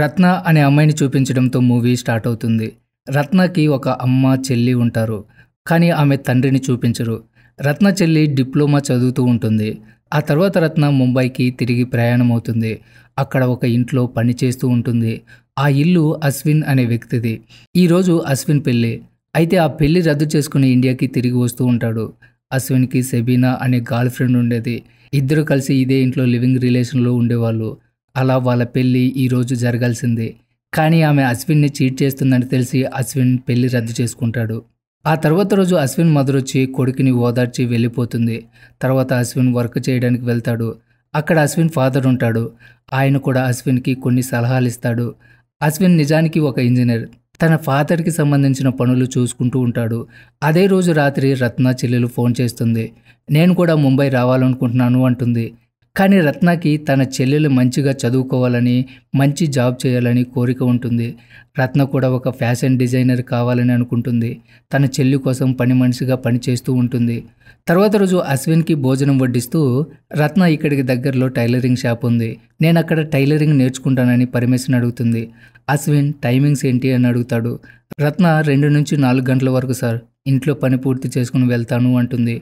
రత్న అనే అమ్మాయిని చూపించడంతో movie start అవుతుంది రత్నకి ఒక అమ్మ చెల్లి ఉంటారు కానీ ఆమె తండ్రిని చూపించరు రత్న చెల్లి డిప్లొమా చదువుతూ ఉంటుంది ఆ తర్వాత రత్న ముంబైకి తిరిగి ప్రయాణం అవుతుంది అక్కడ ఒక ఇంట్లో పనిచేస్తూ ఉంటుంది ఆ ఇల్లు అశ్విన్ అనే వ్యక్తిది ఈరోజు అశ్విన్ పెళ్ళి అయితే ఆ పెళ్ళి రద్దు చేసుకుని ఇండియాకి తిరిగి వస్తూ ఉంటాడు అశ్విన్కి సెబీనా అనే గర్ల్ ఫ్రెండ్ ఉండేది ఇద్దరు కలిసి ఇదే ఇంట్లో లివింగ్ రిలేషన్లో ఉండేవాళ్ళు అలా వాళ్ళ పెళ్ళి ఈరోజు జరగాల్సిందే కానీ ఆమె అశ్విన్ని చీట్ చేస్తుందని తెలిసి అశ్విన్ పెళ్లి రద్దు చేసుకుంటాడు ఆ తర్వాత రోజు అశ్విన్ మదరొచ్చి కొడుకుని ఓదార్చి వెళ్ళిపోతుంది తర్వాత అశ్విన్ వర్క్ చేయడానికి వెళ్తాడు అక్కడ అశ్విన్ ఫాదర్ ఉంటాడు ఆయన కూడా అశ్విన్కి కొన్ని సలహాలు ఇస్తాడు అశ్విన్ నిజానికి ఒక ఇంజనీర్ తన ఫాదర్కి సంబంధించిన పనులు చూసుకుంటూ ఉంటాడు అదే రోజు రాత్రి రత్న చెల్లెలు ఫోన్ చేస్తుంది నేను కూడా ముంబై రావాలనుకుంటున్నాను అంటుంది కానీ రత్నకి తన చెల్లెలు మంచిగా చదువుకోవాలని మంచి జాబ్ చేయాలని కోరిక ఉంటుంది రత్న కూడా ఒక ఫ్యాషన్ డిజైనర్ కావాలని అనుకుంటుంది తన చెల్లి కోసం పని మనిషిగా పనిచేస్తూ ఉంటుంది తర్వాత రోజు అశ్విన్కి భోజనం వడ్డిస్తూ రత్న ఇక్కడికి దగ్గరలో టైలరింగ్ షాప్ ఉంది నేను అక్కడ టైలరింగ్ నేర్చుకుంటానని పరమేశ్వన్ అడుగుతుంది అశ్విన్ టైమింగ్స్ ఏంటి అని అడుగుతాడు రత్న రెండు నుంచి నాలుగు గంటల వరకు సార్ ఇంట్లో పని పూర్తి చేసుకుని వెళ్తాను అంటుంది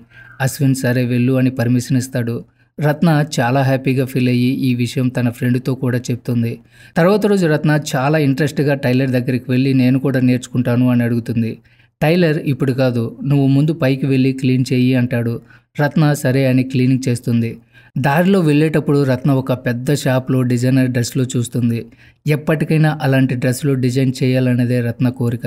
అశ్విన్ సరే వెళ్ళు అని పర్మిషన్ ఇస్తాడు రత్న చాలా హ్యాపీగా ఫీల్ అయ్యి ఈ విషయం తన ఫ్రెండ్తో కూడా చెప్తుంది తర్వాత రోజు రత్న చాలా ఇంట్రెస్ట్గా టైలర్ దగ్గరికి వెళ్ళి నేను కూడా నేర్చుకుంటాను అని అడుగుతుంది టైలర్ ఇప్పుడు కాదు నువ్వు ముందు పైకి వెళ్ళి క్లీన్ చేయి అంటాడు రత్న సరే అని క్లీనింగ్ చేస్తుంది దారిలో వెళ్ళేటప్పుడు రత్న ఒక పెద్ద షాప్లో డిజైనర్ డ్రెస్లు చూస్తుంది ఎప్పటికైనా అలాంటి డ్రెస్సులు డిజైన్ చేయాలనేదే రత్న కోరిక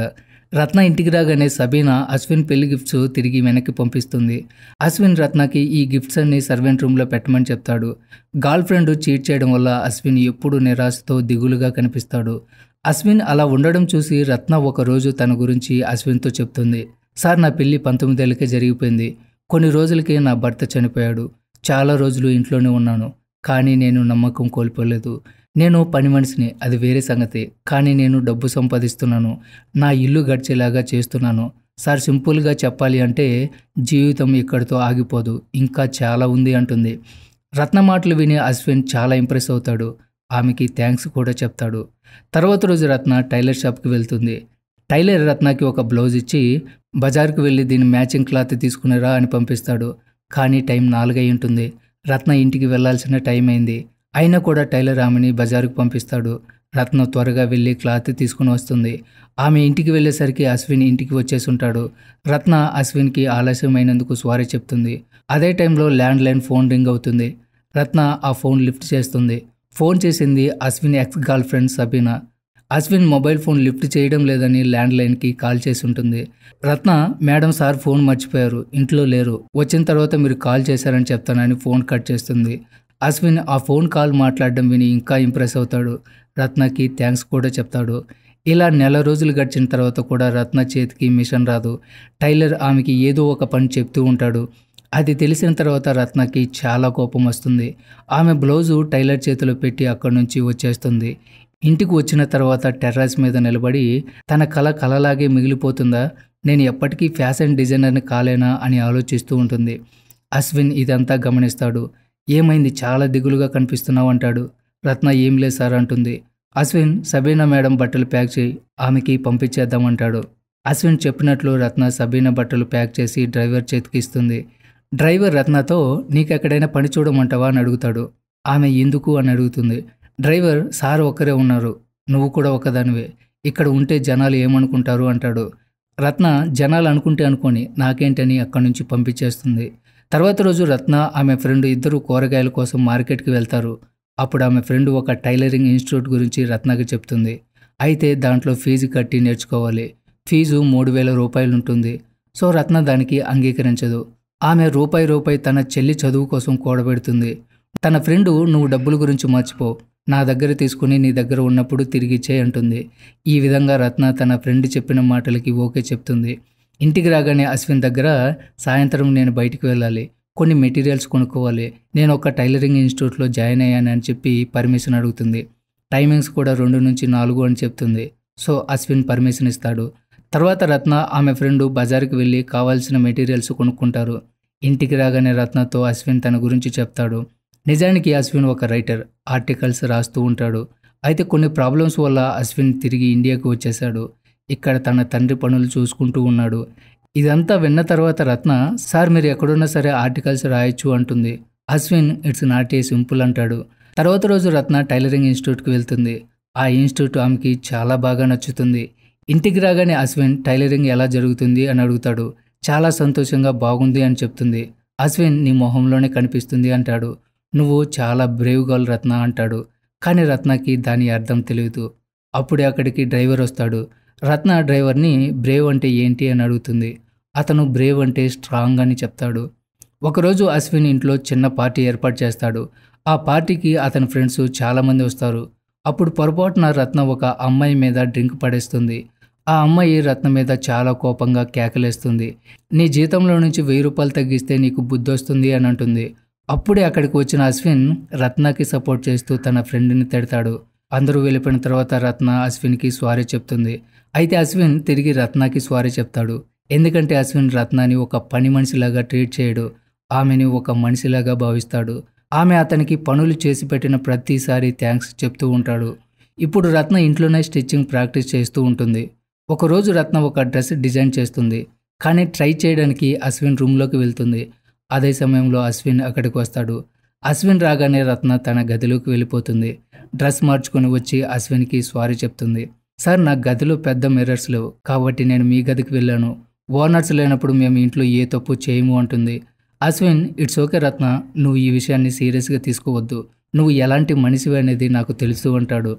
రత్న ఇంటికి రాగానే సబీనా అశ్విన్ పెళ్లి గిఫ్ట్స్ తిరిగి వెనక్కి పంపిస్తుంది అశ్విన్ రత్నకి ఈ గిఫ్ట్స్ అన్ని సర్వెంట్ రూమ్లో పెట్టమని చెప్తాడు గర్ల్ ఫ్రెండ్ చీట్ చేయడం వల్ల అశ్విన్ ఎప్పుడూ నిరాశతో దిగులుగా కనిపిస్తాడు అశ్విన్ అలా ఉండడం చూసి రత్న ఒకరోజు తన గురించి అశ్విన్తో చెప్తుంది సార్ నా పెళ్లి పంతొమ్మిదేళ్ళకే జరిగిపోయింది కొన్ని రోజులకే నా భర్త చనిపోయాడు చాలా రోజులు ఇంట్లోనే ఉన్నాను కానీ నేను నమ్మకం కోల్పోలేదు నేను పని మనిషిని అది వేరే సంగతి కానీ నేను డబ్బు సంపాదిస్తున్నాను నా ఇల్లు గడిచేలాగా చేస్తున్నాను సార్ సింపుల్గా చెప్పాలి అంటే జీవితం ఇక్కడితో ఆగిపోదు ఇంకా చాలా ఉంది అంటుంది రత్న మాటలు విని అశ్విన్ చాలా ఇంప్రెస్ అవుతాడు ఆమెకి థ్యాంక్స్ కూడా చెప్తాడు తర్వాత రోజు రత్న టైలర్ షాప్కి వెళ్తుంది టైలర్ రత్నకి ఒక బ్లౌజ్ ఇచ్చి బజార్కి వెళ్ళి దీన్ని మ్యాచింగ్ క్లాత్ తీసుకునేరా అని పంపిస్తాడు కానీ టైం నాలుగై ఉంటుంది రత్న ఇంటికి వెళ్లాల్సిన టైం అయింది అయినా కూడా టైలర్ ఆమెని బజారుకు పంపిస్తాడు రత్న త్వరగా వెళ్ళి క్లాత్ తీసుకుని వస్తుంది ఆమె ఇంటికి వెళ్ళేసరికి అశ్విన్ ఇంటికి వచ్చేసుంటాడు రత్న అశ్విన్కి ఆలస్యమైనందుకు సారీ చెప్తుంది అదే టైంలో ల్యాండ్ లైన్ ఫోన్ రింగ్ అవుతుంది రత్న ఆ ఫోన్ లిఫ్ట్ చేస్తుంది ఫోన్ చేసింది Ashwin ex girlfriend Sabina Ashwin mobile phone lift చేయడం లేదని ల్యాండ్ లైన్కి కాల్ చేసి ఉంటుంది రత్న మేడం సార్ ఫోన్ మర్చిపోయారు ఇంట్లో లేరు వచ్చిన తర్వాత మీరు కాల్ చేశారని చెప్తానని ఫోన్ కట్ చేస్తుంది అశ్విన్ ఆ ఫోన్ కాల్ మాట్లాడడం విని ఇంకా ఇంప్రెస్ అవుతాడు రత్నకి థ్యాంక్స్ కూడా చెప్తాడు ఇలా నెల రోజులు గడిచిన తర్వాత కూడా రత్న చేతికి మిషన్ రాదు టైలర్ ఆమెకి ఏదో ఒక పని చెప్తూ ఉంటాడు అది తెలిసిన తర్వాత రత్నకి చాలా కోపం వస్తుంది ఆమె బ్లౌజు టైలర్ చేతిలో పెట్టి అక్కడి నుంచి వచ్చేస్తుంది ఇంటికి వచ్చిన తర్వాత టెర్రస్ మీద నిలబడి తన కళ కళలాగే మిగిలిపోతుందా నేను ఎప్పటికీ ఫ్యాషన్ డిజైనర్ని కాలేనా అని ఆలోచిస్తూ ఉంటుంది అశ్విన్ ఇదంతా గమనిస్తాడు ఏమైంది చాలా దిగులుగా కనిపిస్తున్నావు అంటాడు రత్న ఏం లేదు సార్ అంటుంది అశ్విన్ సబీనా మేడం బట్టలు ప్యాక్ చేయి ఆమెకి పంపించేద్దామంటాడు అశ్విన్ చెప్పినట్లు రత్న సబీనా బట్టలు ప్యాక్ చేసి డ్రైవర్ చేతికిస్తుంది డ్రైవర్ రత్నతో నీకెక్కడైనా పని చూడమంటావా అని అడుగుతాడు ఆమె ఎందుకు అని అడుగుతుంది డ్రైవర్ సార్ ఒక్కరే ఉన్నారు నువ్వు కూడా ఒకదానివే ఇక్కడ ఉంటే జనాలు ఏమనుకుంటారు అంటాడు రత్న జనాలు అనుకుంటే అనుకోని నాకేంటని అక్కడి నుంచి పంపించేస్తుంది తర్వాత రోజు రత్న ఆమె ఫ్రెండ్ ఇద్దరు కూరగాయల కోసం మార్కెట్కి వెళ్తారు అప్పుడు ఆమె ఫ్రెండ్ ఒక టైలరింగ్ ఇన్స్టిట్యూట్ గురించి రత్నకి చెప్తుంది అయితే దాంట్లో ఫీజు కట్టి నేర్చుకోవాలి ఫీజు మూడు వేల రూపాయలు ఉంటుంది సో రత్న దానికి అంగీకరించదు ఆమె రూపాయి రూపాయి తన చెల్లి చదువు కోసం కూడబెడుతుంది తన ఫ్రెండు నువ్వు డబ్బుల గురించి మర్చిపో నా దగ్గర తీసుకుని నీ దగ్గర ఉన్నప్పుడు తిరిగి ఇచ్చే ఈ విధంగా రత్న తన ఫ్రెండ్ చెప్పిన మాటలకి ఓకే చెప్తుంది ఇంటికి రాగానే అశ్విన్ దగ్గర సాయంత్రం నేను బయటికి వెళ్ళాలి కొన్ని మెటీరియల్స్ కొనుక్కోవాలి నేను ఒక టైలరింగ్ ఇన్స్టిట్యూట్లో జాయిన్ అయ్యాను అని చెప్పి పర్మిషన్ అడుగుతుంది టైమింగ్స్ కూడా రెండు నుంచి నాలుగు అని చెప్తుంది సో అశ్విన్ పర్మిషన్ ఇస్తాడు తర్వాత రత్న ఆమె ఫ్రెండ్ బజార్కి వెళ్ళి కావాల్సిన మెటీరియల్స్ కొనుక్కుంటారు ఇంటికి రాగానే రత్నతో అశ్విన్ తన గురించి చెప్తాడు నిజానికి అశ్విన్ ఒక రైటర్ ఆర్టికల్స్ రాస్తూ ఉంటాడు అయితే కొన్ని ప్రాబ్లమ్స్ వల్ల అశ్విన్ తిరిగి ఇండియాకు వచ్చేశాడు ఇక్కడ తన తండ్రి పనులు చూసుకుంటూ ఉన్నాడు ఇదంతా విన్న తర్వాత రత్న సార్ మీరు ఎక్కడున్నా సరే ఆర్టికల్స్ రాయొచ్చు అంటుంది Ashwin it's not a simple అంటాడు తర్వాత రోజు రత్న టైలరింగ్ ఇన్స్టిట్యూట్కి వెళ్తుంది ఆ ఇన్స్టిట్యూట్ ఆమెకి చాలా బాగా నచ్చుతుంది ఇంటికి రాగానే అశ్విన్ టైలరింగ్ ఎలా జరుగుతుంది అని అడుగుతాడు చాలా సంతోషంగా బాగుంది అని చెప్తుంది అశ్విన్ నీ మొహంలోనే కనిపిస్తుంది అంటాడు నువ్వు చాలా బ్రేవ్ గర్ల్ రత్న అంటాడు కానీ రత్నకి దాని అర్థం తెలియదు అప్పుడే అక్కడికి డ్రైవర్ వస్తాడు రత్న డ్రైవర్ని బ్రేవ్ అంటే ఏంటి అని అడుగుతుంది అతను బ్రేవ్ అంటే స్ట్రాంగ్ అని చెప్తాడు ఒకరోజు అశ్విన్ ఇంట్లో చిన్న పార్టీ ఏర్పాటు చేస్తాడు ఆ పార్టీకి అతని ఫ్రెండ్స్ చాలామంది వస్తారు అప్పుడు పొరపాటున రత్న ఒక అమ్మాయి మీద డ్రింక్ పడేస్తుంది ఆ అమ్మాయి రత్న మీద చాలా కోపంగా కేకలేస్తుంది నీ జీతంలో నుంచి వెయ్యి రూపాయలు తగ్గిస్తే నీకు బుద్ధి వస్తుంది అని అంటుంది అప్పుడే అక్కడికి వచ్చిన అశ్విన్ రత్నకి సపోర్ట్ చేస్తూ తన ఫ్రెండ్ని తిడతాడు అందరూ వెళ్ళిపోయిన తర్వాత రత్న అశ్విన్కి స్వారీ చెప్తుంది అయితే అశ్విన్ తిరిగి రత్నాకి స్వారీ చెప్తాడు ఎందుకంటే అశ్విన్ రత్నాని ఒక పని మనిషిలాగా ట్రీట్ చేయడు ఆమెని ఒక మనిషిలాగా భావిస్తాడు ఆమె అతనికి పనులు చేసి పెట్టిన ప్రతిసారి థ్యాంక్స్ చెప్తూ ఉంటాడు ఇప్పుడు రత్న ఇంట్లోనే స్టిచ్చింగ్ ప్రాక్టీస్ చేస్తూ ఉంటుంది ఒకరోజు రత్న ఒక డ్రెస్ డిజైన్ చేస్తుంది కానీ ట్రై చేయడానికి అశ్విన్ రూమ్లోకి వెళ్తుంది అదే సమయంలో అశ్విన్ అక్కడికి వస్తాడు అశ్విన్ రాగానే రత్న తన గదిలోకి వెళ్ళిపోతుంది డ్రెస్ మార్చుకుని వచ్చి అశ్విన్కి సారీ చెప్తుంది సార్ నా గదిలో పెద్ద మిర్రర్స్ లేవు కాబట్టి నేను మీ గదికి వెళ్ళాను ఓనర్స్ లేనప్పుడు మేము ఇంట్లో ఏ తప్పు చేయము అంటుంది అశ్విన్ ఇట్స్ ఓకే రత్న నువ్వు ఈ విషయాన్ని సీరియస్గా తీసుకోవద్దు నువ్వు ఎలాంటి మనిషివి అనేది నాకు తెలుసు అంటాడు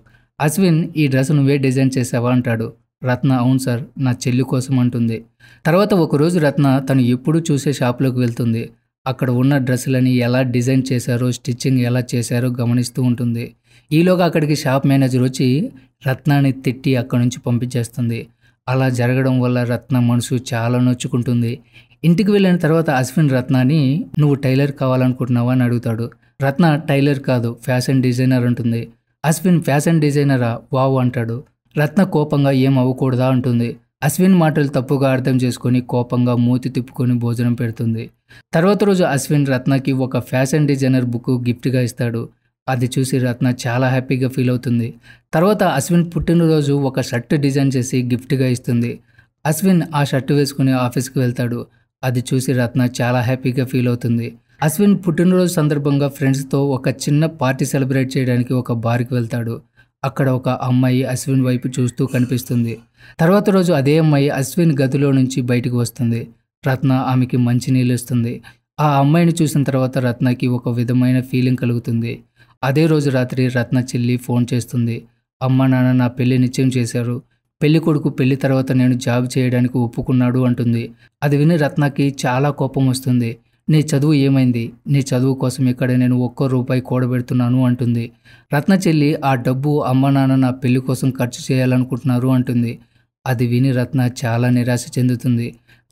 అశ్విన్ ఈ డ్రెస్ నువ్వే డిజైన్ చేసావా అంటాడు రత్న అవును సార్ నా చెల్లి కోసం అంటుంది తర్వాత ఒకరోజు రత్న తను ఎప్పుడూ చూసే షాప్లోకి వెళ్తుంది అక్కడ ఉన్న డ్రెస్సులని ఎలా డిజైన్ చేశారో స్టిచ్చింగ్ ఎలా చేశారో గమనిస్తూ ఉంటుంది ఈలోగా అక్కడికి షాప్ మేనేజర్ వచ్చి రత్నాన్ని తిట్టి అక్కడి నుంచి పంపించేస్తుంది అలా జరగడం వల్ల రత్న మనసు చాలా నొచ్చుకుంటుంది ఇంటికి వెళ్ళిన తర్వాత అశ్విన్ రత్నాని నువ్వు టైలర్ కావాలనుకుంటున్నావా అని అడుగుతాడు రత్న టైలర్ కాదు ఫ్యాషన్ డిజైనర్ అంటుంది అశ్విన్ ఫ్యాషన్ డిజైనరా వావ్ అంటాడు రత్న కోపంగా ఏం అవ్వకూడదా అంటుంది అశ్విన్ మాటలు తప్పుగా అర్థం చేసుకొని కోపంగా మూతి తిప్పుకొని భోజనం పెడుతుంది తర్వాత రోజు అశ్విన్ రత్నకి ఒక ఫ్యాషన్ డిజైనర్ బుక్ గిఫ్ట్గా ఇస్తాడు అది చూసి రత్న చాలా హ్యాపీగా ఫీల్ అవుతుంది తర్వాత అశ్విన్ పుట్టినరోజు ఒక షర్ట్ డిజైన్ చేసి గిఫ్ట్గా ఇస్తుంది అశ్విన్ ఆ షర్ట్ వేసుకుని ఆఫీస్కి వెళ్తాడు అది చూసి రత్న చాలా హ్యాపీగా ఫీల్ అవుతుంది అశ్విన్ పుట్టినరోజు సందర్భంగా ఫ్రెండ్స్తో ఒక చిన్న పార్టీ సెలబ్రేట్ చేయడానికి ఒక బార్కి వెళ్తాడు అక్కడ ఒక అమ్మాయి అశ్విన్ వైపు చూస్తూ కనిపిస్తుంది తర్వాత రోజు అదే అమ్మాయి అశ్విన్ గదిలో నుంచి బయటకు వస్తుంది రత్న ఆమెకి మంచినీళ్ళు ఇస్తుంది ఆ అమ్మాయిని చూసిన తర్వాత రత్నకి ఒక విధమైన ఫీలింగ్ కలుగుతుంది అదే రోజు రాత్రి రత్న చెల్లి ఫోన్ చేస్తుంది అమ్మ నాన్న నా పెళ్లి నిశ్చయం చేశారు పెళ్లి కొడుకు పెళ్లి తర్వాత నేను జాబ్ చేయడానికి ఒప్పుకున్నాడు అంటుంది అది విని రత్నకి చాలా కోపం వస్తుంది నీ చదువు ఏమైంది నీ చదువు కోసం ఇక్కడ నేను ఒక్కో రూపాయి కూడబెడుతున్నాను అంటుంది రత్న చెల్లి ఆ డబ్బు అమ్మ నాన్న నా పెళ్లి కోసం ఖర్చు చేయాలనుకుంటున్నారు అంటుంది అది విని రత్న చాలా నిరాశ చెందుతుంది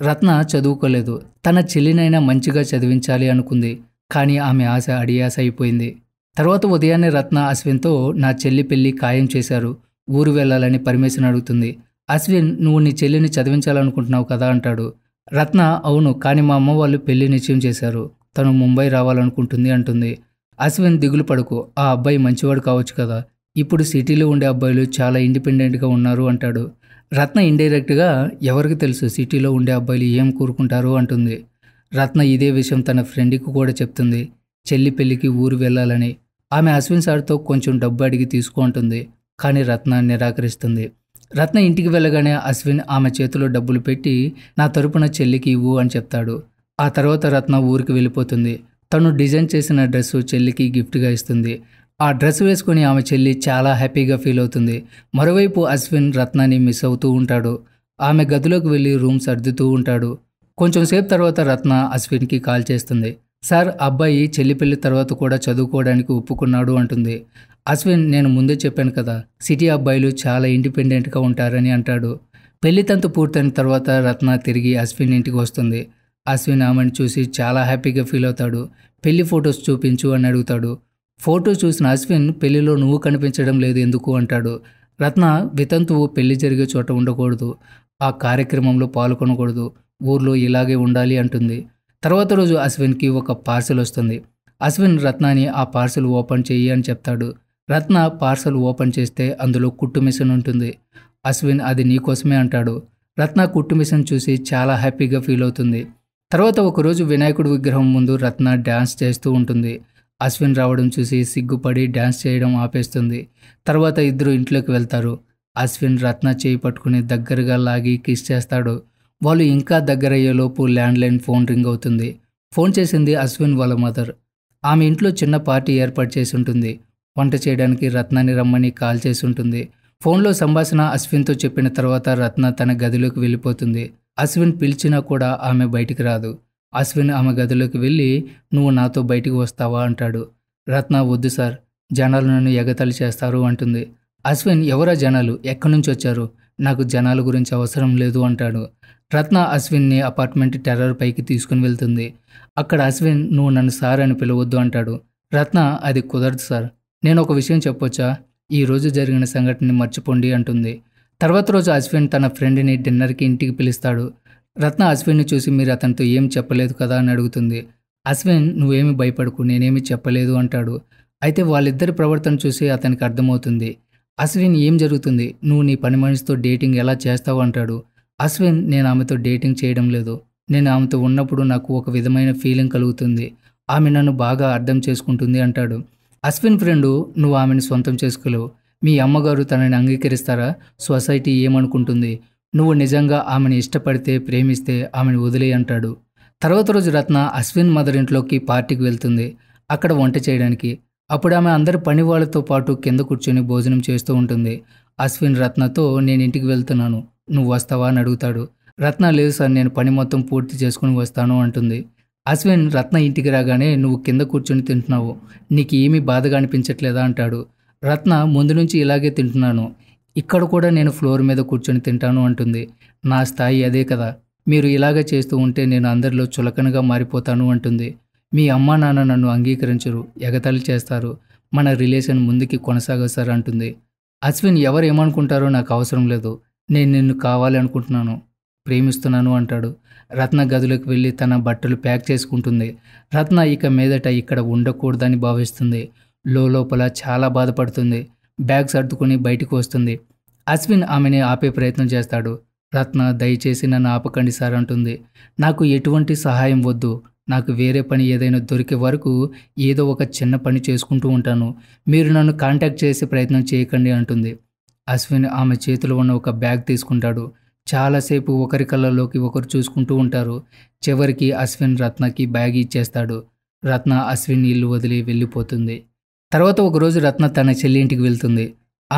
రత్న చదువుకోలేదు తన చెల్లినైనా మంచిగా చదివించాలి అనుకుంది కానీ ఆమె ఆశ అడియాశ అయిపోయింది తర్వాత ఉదయాన్నే రత్న అశ్విన్తో నా చెల్లి పెళ్లి ఖాయం చేశారు ఊరు వెళ్ళాలని పర్మిషన్ అడుగుతుంది అశ్విన్ నువ్వు నీ చెల్లిని చదివించాలనుకుంటున్నావు కదా అంటాడు రత్న అవును కానీ మా అమ్మ వాళ్ళు పెళ్లి నిశ్చయం చేశారు తను ముంబై రావాలనుకుంటుంది అంటుంది అశ్విన్ దిగులు పడుకు ఆ అబ్బాయి మంచివాడు కావచ్చు కదా ఇప్పుడు సిటీలో ఉండే అబ్బాయిలు చాలా ఇండిపెండెంట్గా ఉన్నారు అంటాడు రత్న ఇండైరెక్ట్గా ఎవరికి తెలుసు సిటీలో ఉండే అబ్బాయిలు ఏం కోరుకుంటారు అంటుంది రత్న ఇదే విషయం తన ఫ్రెండ్కి కూడా చెప్తుంది చెల్లి పెళ్లికి ఊరు వెళ్ళాలని ఆమె అశ్విన్ సార్తో కొంచెం డబ్బు అడిగి తీసుకుంటుంది కానీ రత్న నిరాకరిస్తుంది రత్న ఇంటికి వెళ్ళగానే అశ్విన్ ఆమె చేతిలో డబ్బులు పెట్టి నా తరపున చెల్లికి ఇవ్వు అని చెప్తాడు ఆ తర్వాత రత్న ఊరికి వెళ్ళిపోతుంది తను డిజైన్ చేసిన డ్రెస్సు చెల్లికి గిఫ్ట్గా ఇస్తుంది ఆ డ్రెస్ వేసుకుని ఆమె చెల్లి చాలా హ్యాపీగా ఫీల్ అవుతుంది మరోవైపు అశ్విన్ రత్నాన్ని మిస్ అవుతూ ఉంటాడు ఆమె గదిలోకి వెళ్ళి రూమ్ సర్దుతూ ఉంటాడు కొంచెం సేపు తర్వాత రత్న అశ్విన్కి కాల్ చేస్తుంది సార్ అబ్బాయి చెల్లి పెళ్లి తర్వాత కూడా చదువుకోవడానికి ఒప్పుకున్నాడు అంటుంది అశ్విన్ నేను ముందే చెప్పాను కదా సిటీ అబ్బాయిలు చాలా ఇండిపెండెంట్గా ఉంటారని అంటాడు పెళ్లి తంతు పూర్తయిన తర్వాత రత్న తిరిగి అశ్విన్ ఇంటికి వస్తుంది అశ్విన్ ఆమెను చూసి చాలా హ్యాపీగా ఫీల్ అవుతాడు పెళ్లి ఫొటోస్ చూపించు అని అడుగుతాడు ఫోటో చూసిన అశ్విన్ పెళ్లిలో నువ్వు కనిపించడం లేదు ఎందుకు అంటాడు రత్న వితంతువు పెళ్లి జరిగే చోట ఉండకూడదు ఆ కార్యక్రమంలో పాల్గొనకూడదు ఊర్లో ఇలాగే ఉండాలి అంటుంది తర్వాత రోజు అశ్విన్కి ఒక పార్సిల్ వస్తుంది అశ్విన్ రత్నాని ఆ పార్సిల్ ఓపెన్ చెయ్యి అని చెప్తాడు రత్న పార్సల్ ఓపెన్ చేస్తే అందులో కుట్టు మిషన్ ఉంటుంది అశ్విన్ అది నీకోసమే అంటాడు రత్న కుట్టు మిషన్ చూసి చాలా హ్యాపీగా ఫీల్ అవుతుంది తర్వాత ఒకరోజు వినాయకుడు విగ్రహం ముందు రత్న డ్యాన్స్ చేస్తూ ఉంటుంది అశ్విన్ రావడం చూసి సిగ్గుపడి డ్యాన్స్ చేయడం ఆపేస్తుంది తర్వాత ఇద్దరు ఇంట్లోకి వెళ్తారు అశ్విన్ రత్న చేయి పట్టుకుని దగ్గరగా లాగి కిస్ చేస్తాడు వాళ్ళు ఇంకా దగ్గరయ్యేలోపు ల్యాండ్లైన్ ఫోన్ రింగ్ అవుతుంది ఫోన్ చేసింది అశ్విన్ వాళ్ళ మదర్ ఆమె ఇంట్లో చిన్న పార్టీ ఏర్పాటు చేసి ఉంటుంది వంట చేయడానికి రత్నాన్ని రమ్మని కాల్ చేసి ఉంటుంది ఫోన్లో సంభాషణ అశ్విన్తో చెప్పిన తర్వాత రత్న తన గదిలోకి వెళ్ళిపోతుంది అశ్విన్ పిలిచినా కూడా ఆమె బయటికి రాదు అశ్విన్ ఆమె గదిలోకి వెళ్ళి నువ్వు నాతో బయటికి వస్తావా అంటాడు రత్న వద్దు సార్ జనాలు నన్ను ఎగతలు చేస్తారు అంటుంది అశ్విన్ ఎవరా జనాలు ఎక్కడి నుంచి వచ్చారు నాకు జనాల గురించి అవసరం లేదు అంటాడు రత్న అశ్విన్ని అపార్ట్మెంట్ టెర్రర్ పైకి తీసుకుని వెళ్తుంది అక్కడ అశ్విన్ నువ్వు నన్ను సార్ అని పిలవద్దు అంటాడు రత్న అది కుదరదు సార్ నేను ఒక విషయం చెప్పొచ్చా ఈ రోజు జరిగిన సంఘటనని మర్చిపోండి అంటుంది తర్వాత రోజు అశ్విన్ తన ఫ్రెండ్ని డిన్నర్కి ఇంటికి పిలుస్తాడు రత్న అశ్విన్ని చూసి మీరు అతనితో ఏం చెప్పలేదు కదా అని అడుగుతుంది అశ్విన్ నువ్వేమి భయపడకు నేనేమి చెప్పలేదు అంటాడు అయితే వాళ్ళిద్దరి ప్రవర్తన చూసి అతనికి అర్థమవుతుంది అశ్విన్ ఏం జరుగుతుంది నువ్వు నీ పని మనిషితో డేటింగ్ ఎలా చేస్తావు అంటాడు అశ్విన్ నేను ఆమెతో డేటింగ్ చేయడం లేదు నేను ఆమెతో ఉన్నప్పుడు నాకు ఒక విధమైన ఫీలింగ్ కలుగుతుంది ఆమె నన్ను బాగా అర్థం చేసుకుంటుంది అంటాడు అశ్విన్ ఫ్రెండు నువ్వు ఆమెను సొంతం చేసుకోలేవు మీ అమ్మగారు తనని అంగీకరిస్తారా సొసైటీ ఏమనుకుంటుంది నువ్వు నిజంగా ఆమెను ఇష్టపడితే ప్రేమిస్తే ఆమెను వదిలే అంటాడు తర్వాత రోజు రత్న అశ్విన్ మదర్ ఇంట్లోకి పార్టీకి వెళ్తుంది అక్కడ వంట చేయడానికి అప్పుడు ఆమె అందరి పని వాళ్ళతో పాటు కింద కూర్చొని భోజనం చేస్తూ ఉంటుంది అశ్విన్ రత్నతో నేను ఇంటికి వెళ్తున్నాను నువ్వు వస్తావా అని అడుగుతాడు రత్న లేదు సార్ నేను పని మొత్తం పూర్తి చేసుకుని వస్తాను అంటుంది అశ్విన్ రత్న ఇంటికి రాగానే నువ్వు కింద కూర్చొని తింటున్నావు నీకు ఏమీ బాధగా అనిపించట్లేదా అంటాడు రత్న ముందు నుంచి ఇలాగే తింటున్నాను ఇక్కడ కూడా నేను ఫ్లోర్ మీద కూర్చొని తింటాను అంటుంది నా స్థాయి అదే కదా మీరు ఇలాగే చేస్తూ ఉంటే నేను అందరిలో చులకనగా మారిపోతాను అంటుంది మీ అమ్మా నాన్న నన్ను అంగీకరించరు ఎగతాళి చేస్తారు మన రిలేషన్ ముందుకి సార్ అంటుంది అశ్విన్ ఎవరు ఏమనుకుంటారో నాకు అవసరం లేదు నేను నిన్ను కావాలనుకుంటున్నాను ప్రేమిస్తున్నాను అంటాడు రత్న గదిలోకి వెళ్ళి తన బట్టలు ప్యాక్ చేసుకుంటుంది రత్న ఇక మీదట ఇక్కడ ఉండకూడదని భావిస్తుంది లోపల చాలా బాధపడుతుంది బ్యాగ్ సర్దుకుని బయటకు వస్తుంది అశ్విన్ ఆమెని ఆపే ప్రయత్నం చేస్తాడు రత్న దయచేసి నన్ను ఆపకండి సార్ అంటుంది నాకు ఎటువంటి సహాయం వద్దు నాకు వేరే పని ఏదైనా దొరికే వరకు ఏదో ఒక చిన్న పని చేసుకుంటూ ఉంటాను మీరు నన్ను కాంటాక్ట్ చేసే ప్రయత్నం చేయకండి అంటుంది అశ్విన్ ఆమె చేతిలో ఉన్న ఒక బ్యాగ్ తీసుకుంటాడు చాలాసేపు ఒకరి కళ్ళలోకి ఒకరు చూసుకుంటూ ఉంటారు చివరికి అశ్విన్ రత్నకి బ్యాగ్ ఇచ్చేస్తాడు రత్న అశ్విన్ ఇల్లు వదిలి వెళ్ళిపోతుంది తర్వాత ఒకరోజు రత్న తన చెల్లి ఇంటికి వెళ్తుంది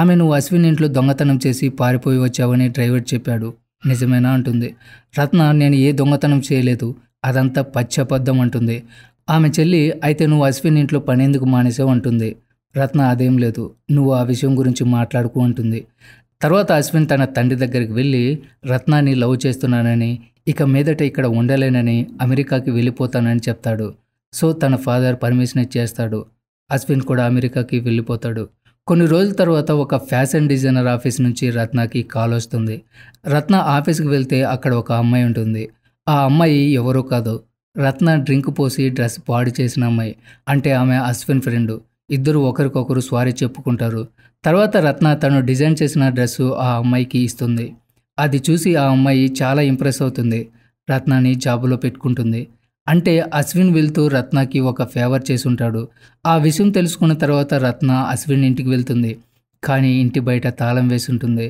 ఆమె నువ్వు అశ్విన్ ఇంట్లో దొంగతనం చేసి పారిపోయి వచ్చావని డ్రైవర్ చెప్పాడు నిజమేనా అంటుంది రత్న నేను ఏ దొంగతనం చేయలేదు అదంతా పచ్చబద్ధం అంటుంది ఆమె చెల్లి అయితే నువ్వు అశ్విన్ ఇంట్లో పనేందుకు మానేసావు అంటుంది రత్న అదేం లేదు నువ్వు ఆ విషయం గురించి మాట్లాడుకు అంటుంది తర్వాత అశ్విన్ తన తండ్రి దగ్గరికి వెళ్ళి రత్నాన్ని లవ్ చేస్తున్నానని ఇక మీదట ఇక్కడ ఉండలేనని అమెరికాకి వెళ్ళిపోతానని చెప్తాడు సో తన ఫాదర్ పర్మిషన్ ఇచ్చేస్తాడు అశ్విన్ కూడా అమెరికాకి వెళ్ళిపోతాడు కొన్ని రోజుల తర్వాత ఒక ఫ్యాషన్ డిజైనర్ ఆఫీస్ నుంచి రత్నకి కాల్ వస్తుంది రత్న ఆఫీస్కి వెళ్తే అక్కడ ఒక అమ్మాయి ఉంటుంది ఆ అమ్మాయి ఎవరో కాదు రత్న డ్రింక్ పోసి డ్రెస్ పాడు చేసిన అమ్మాయి అంటే ఆమె అశ్విన్ ఫ్రెండు ఇద్దరు ఒకరికొకరు స్వారీ చెప్పుకుంటారు తర్వాత రత్న తను డిజైన్ చేసిన డ్రెస్సు ఆ అమ్మాయికి ఇస్తుంది అది చూసి ఆ అమ్మాయి చాలా ఇంప్రెస్ అవుతుంది రత్నాని జాబులో పెట్టుకుంటుంది అంటే అశ్విన్ వెళ్తూ రత్నాకి ఒక ఫేవర్ చేసుంటాడు ఆ విషయం తెలుసుకున్న తర్వాత రత్న అశ్విన్ ఇంటికి వెళ్తుంది కానీ ఇంటి బయట తాళం వేసుంటుంది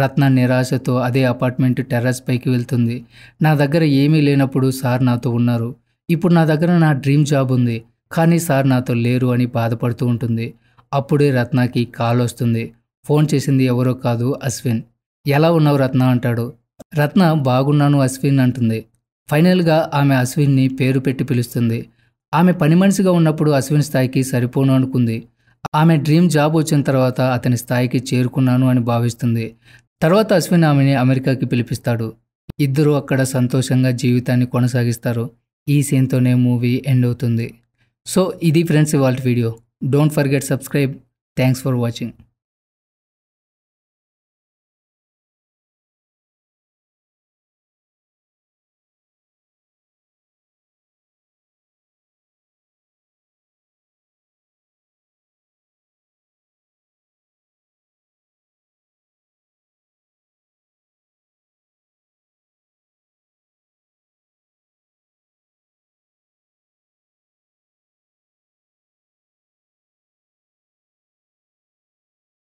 రత్న నిరాశతో అదే అపార్ట్మెంట్ టెర్రస్ పైకి వెళ్తుంది నా దగ్గర ఏమీ లేనప్పుడు సార్ నాతో ఉన్నారు ఇప్పుడు నా దగ్గర నా డ్రీమ్ జాబ్ ఉంది కానీ సార్ నాతో లేరు అని బాధపడుతూ ఉంటుంది అప్పుడే రత్నాకి కాల్ వస్తుంది ఫోన్ చేసింది ఎవరో కాదు అశ్విన్ ఎలా ఉన్నావు రత్న అంటాడు రత్న బాగున్నాను అశ్విన్ అంటుంది ఫైనల్గా ఆమె అశ్విన్ని పేరు పెట్టి పిలుస్తుంది ఆమె పని మనిషిగా ఉన్నప్పుడు అశ్విన్ స్థాయికి సరిపోను అనుకుంది ఆమె డ్రీమ్ జాబ్ వచ్చిన తర్వాత అతని స్థాయికి చేరుకున్నాను అని భావిస్తుంది తర్వాత అశ్విన్ ఆమెని అమెరికాకి పిలిపిస్తాడు ఇద్దరూ అక్కడ సంతోషంగా జీవితాన్ని కొనసాగిస్తారు ఈ సీన్తోనే మూవీ ఎండ్ అవుతుంది So, this is the video. Don't forget subscribe. Thanks for watching.